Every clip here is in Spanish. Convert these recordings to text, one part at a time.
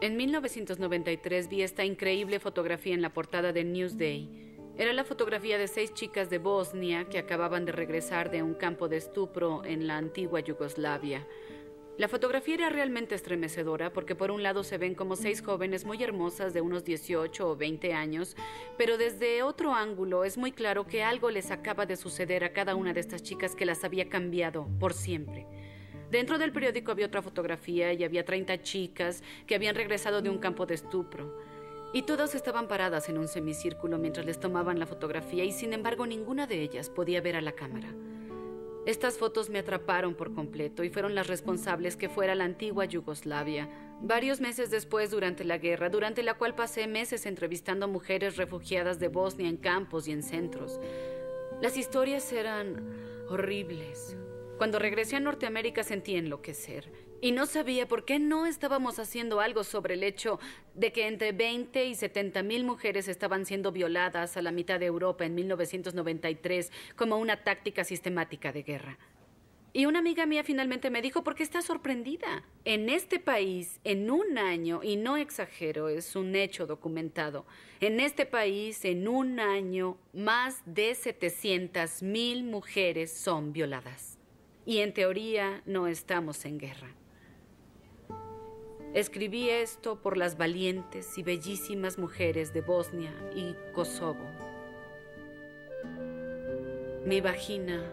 En 1993 vi esta increíble fotografía en la portada de Newsday. Era la fotografía de seis chicas de Bosnia que acababan de regresar de un campo de estupro en la antigua Yugoslavia. La fotografía era realmente estremecedora porque por un lado se ven como seis jóvenes muy hermosas de unos 18 o 20 años, pero desde otro ángulo es muy claro que algo les acaba de suceder a cada una de estas chicas que las había cambiado por siempre. Dentro del periódico había otra fotografía y había 30 chicas que habían regresado de un campo de estupro. Y todas estaban paradas en un semicírculo mientras les tomaban la fotografía y sin embargo ninguna de ellas podía ver a la cámara. Estas fotos me atraparon por completo y fueron las responsables que fuera la antigua Yugoslavia. Varios meses después, durante la guerra, durante la cual pasé meses entrevistando mujeres refugiadas de Bosnia en campos y en centros, las historias eran horribles, cuando regresé a Norteamérica sentí enloquecer y no sabía por qué no estábamos haciendo algo sobre el hecho de que entre 20 y 70 mil mujeres estaban siendo violadas a la mitad de Europa en 1993 como una táctica sistemática de guerra. Y una amiga mía finalmente me dijo, ¿por qué estás sorprendida? En este país, en un año, y no exagero, es un hecho documentado, en este país, en un año, más de 700 mil mujeres son violadas y en teoría no estamos en guerra. Escribí esto por las valientes y bellísimas mujeres de Bosnia y Kosovo. Mi vagina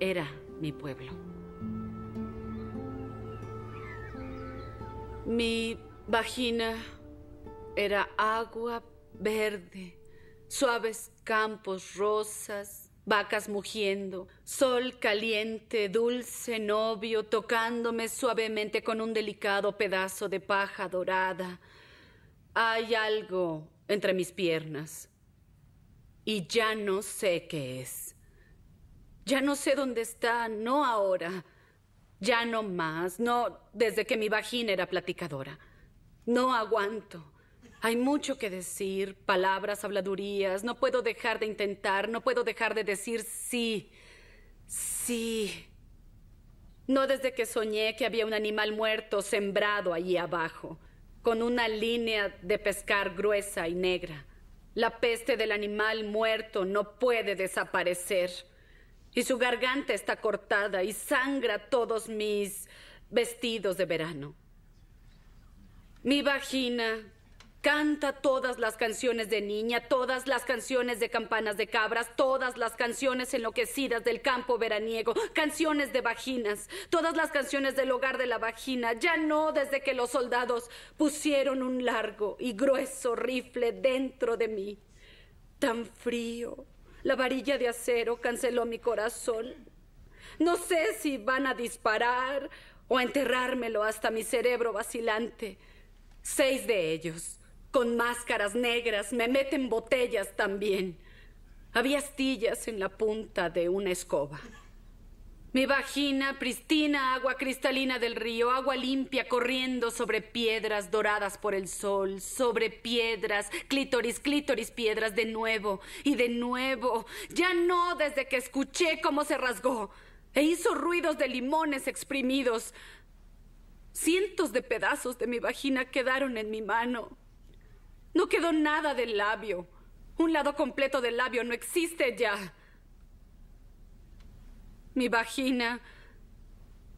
era mi pueblo. Mi vagina era agua verde, suaves campos rosas vacas mugiendo, sol caliente, dulce novio tocándome suavemente con un delicado pedazo de paja dorada. Hay algo entre mis piernas y ya no sé qué es. Ya no sé dónde está, no ahora, ya no más, no desde que mi vagina era platicadora. No aguanto. Hay mucho que decir, palabras, habladurías. No puedo dejar de intentar, no puedo dejar de decir sí. Sí. No desde que soñé que había un animal muerto sembrado allí abajo, con una línea de pescar gruesa y negra. La peste del animal muerto no puede desaparecer. Y su garganta está cortada y sangra todos mis vestidos de verano. Mi vagina Canta todas las canciones de niña, todas las canciones de campanas de cabras, todas las canciones enloquecidas del campo veraniego, canciones de vaginas, todas las canciones del hogar de la vagina, ya no desde que los soldados pusieron un largo y grueso rifle dentro de mí. Tan frío, la varilla de acero canceló mi corazón. No sé si van a disparar o a enterrármelo hasta mi cerebro vacilante. Seis de ellos con máscaras negras, me meten botellas también. Había astillas en la punta de una escoba. Mi vagina, pristina, agua cristalina del río, agua limpia corriendo sobre piedras doradas por el sol, sobre piedras, clítoris, clítoris, piedras, de nuevo y de nuevo. Ya no desde que escuché cómo se rasgó e hizo ruidos de limones exprimidos. Cientos de pedazos de mi vagina quedaron en mi mano. No quedó nada del labio. Un lado completo del labio no existe ya. Mi vagina,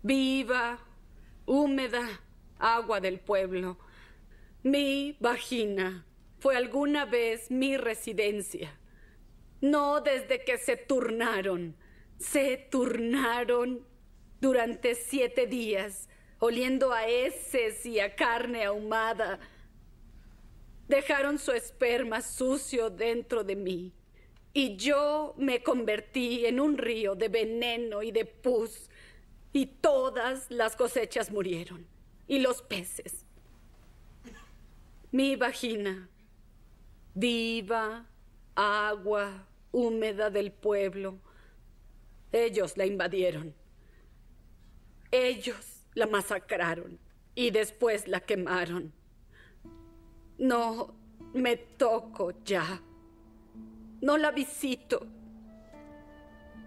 viva, húmeda, agua del pueblo. Mi vagina fue alguna vez mi residencia. No desde que se turnaron. Se turnaron durante siete días, oliendo a heces y a carne ahumada dejaron su esperma sucio dentro de mí y yo me convertí en un río de veneno y de pus y todas las cosechas murieron y los peces. Mi vagina, diva, agua húmeda del pueblo, ellos la invadieron. Ellos la masacraron y después la quemaron. No me toco ya. No la visito.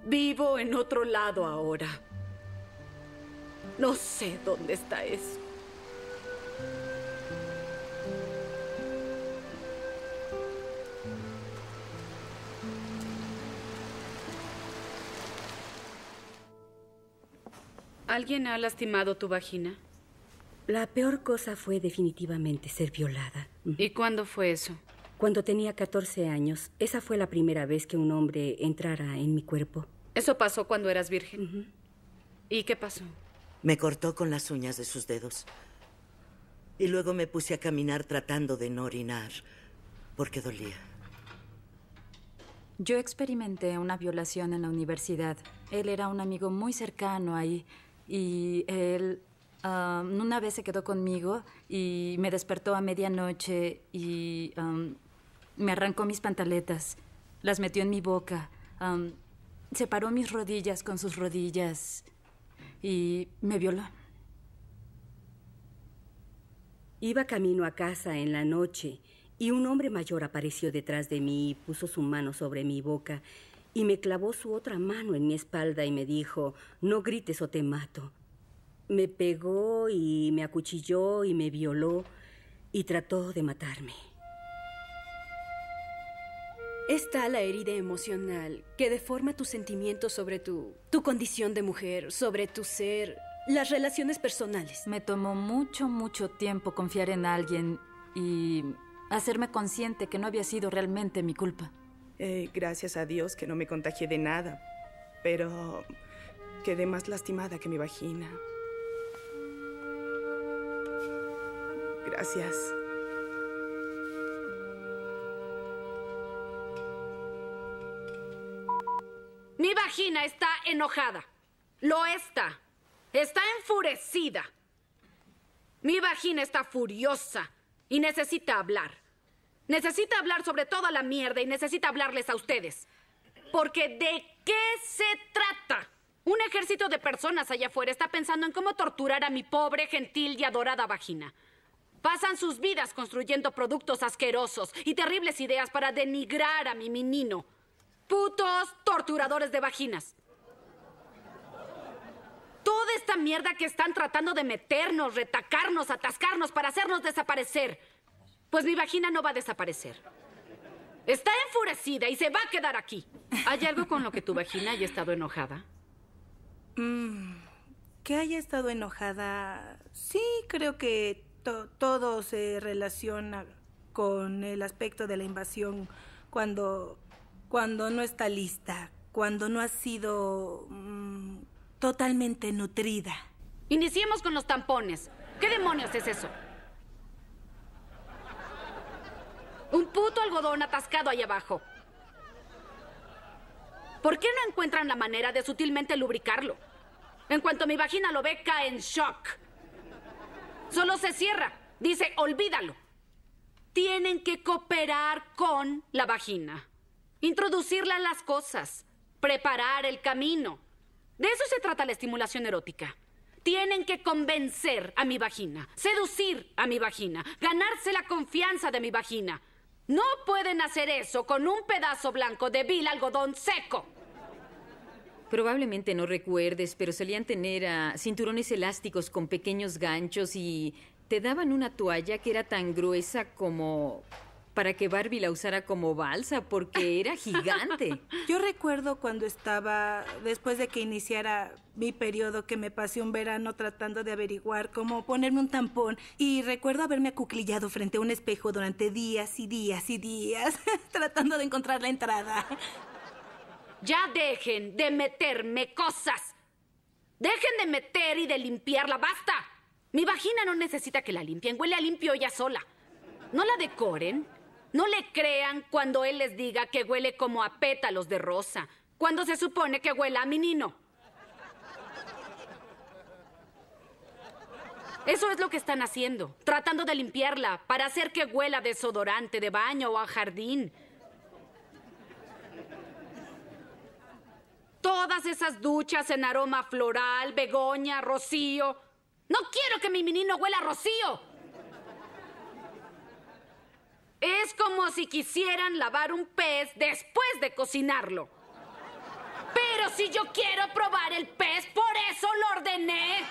Vivo en otro lado ahora. No sé dónde está eso. ¿Alguien ha lastimado tu vagina? La peor cosa fue definitivamente ser violada. ¿Y cuándo fue eso? Cuando tenía 14 años, esa fue la primera vez que un hombre entrara en mi cuerpo. ¿Eso pasó cuando eras virgen? ¿Y qué pasó? Me cortó con las uñas de sus dedos. Y luego me puse a caminar tratando de no orinar, porque dolía. Yo experimenté una violación en la universidad. Él era un amigo muy cercano ahí y él una vez se quedó conmigo y me despertó a medianoche y me arrancó mis pantaletas, las metió en mi boca, separó mis rodillas con sus rodillas y me violó. Iba camino a casa en la noche y un hombre mayor apareció detrás de mí y puso su mano sobre mi boca y me clavó su otra mano en mi espalda y me dijo, no grites o te mato. Me pegó y me acuchilló y me violó y trató de matarme. Está la herida emocional que deforma tus sentimientos sobre tu, tu condición de mujer, sobre tu ser, las relaciones personales. Me tomó mucho, mucho tiempo confiar en alguien y hacerme consciente que no había sido realmente mi culpa. Eh, gracias a Dios que no me contagié de nada, pero quedé más lastimada que mi vagina. Gracias. Mi vagina está enojada. Lo está. Está enfurecida. Mi vagina está furiosa y necesita hablar. Necesita hablar sobre toda la mierda y necesita hablarles a ustedes. Porque ¿de qué se trata? Un ejército de personas allá afuera está pensando en cómo torturar a mi pobre, gentil y adorada vagina. Pasan sus vidas construyendo productos asquerosos y terribles ideas para denigrar a mi menino. Putos torturadores de vaginas. Toda esta mierda que están tratando de meternos, retacarnos, atascarnos para hacernos desaparecer. Pues mi vagina no va a desaparecer. Está enfurecida y se va a quedar aquí. ¿Hay algo con lo que tu vagina haya estado enojada? Mm, que haya estado enojada. Sí, creo que todo se relaciona con el aspecto de la invasión cuando, cuando no está lista, cuando no ha sido mm, totalmente nutrida. Iniciemos con los tampones. ¿Qué demonios es eso? Un puto algodón atascado ahí abajo. ¿Por qué no encuentran la manera de sutilmente lubricarlo? En cuanto mi vagina lo ve, cae en shock. Solo se cierra. Dice, olvídalo. Tienen que cooperar con la vagina. Introducirla en las cosas. Preparar el camino. De eso se trata la estimulación erótica. Tienen que convencer a mi vagina, seducir a mi vagina, ganarse la confianza de mi vagina. No pueden hacer eso con un pedazo blanco de vil algodón seco. Probablemente no recuerdes, pero solían tener ah, cinturones elásticos con pequeños ganchos y te daban una toalla que era tan gruesa como para que Barbie la usara como balsa porque era gigante. Yo recuerdo cuando estaba, después de que iniciara mi periodo, que me pasé un verano tratando de averiguar cómo ponerme un tampón y recuerdo haberme acuclillado frente a un espejo durante días y días y días tratando de encontrar la entrada. Ya dejen de meterme cosas. Dejen de meter y de limpiarla, basta. Mi vagina no necesita que la limpien, huele a limpio ella sola. No la decoren, no le crean cuando él les diga que huele como a pétalos de rosa, cuando se supone que huela a menino. Eso es lo que están haciendo, tratando de limpiarla para hacer que huela a desodorante de baño o a jardín. Todas esas duchas en aroma floral, begoña, rocío. No quiero que mi menino huela rocío. Es como si quisieran lavar un pez después de cocinarlo. Pero si yo quiero probar el pez, por eso lo ordené.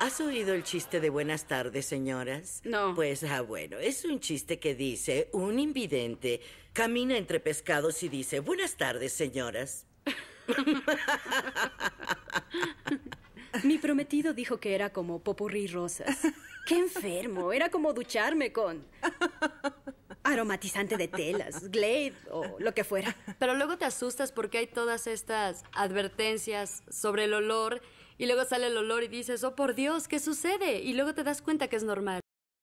¿Has oído el chiste de buenas tardes, señoras? No. Pues, ah, bueno, es un chiste que dice, un invidente camina entre pescados y dice, buenas tardes, señoras. Mi prometido dijo que era como popurrí rosas. ¡Qué enfermo! Era como ducharme con aromatizante de telas, Glade o lo que fuera. Pero luego te asustas porque hay todas estas advertencias sobre el olor y luego sale el olor y dices, oh por Dios, ¿qué sucede? Y luego te das cuenta que es normal.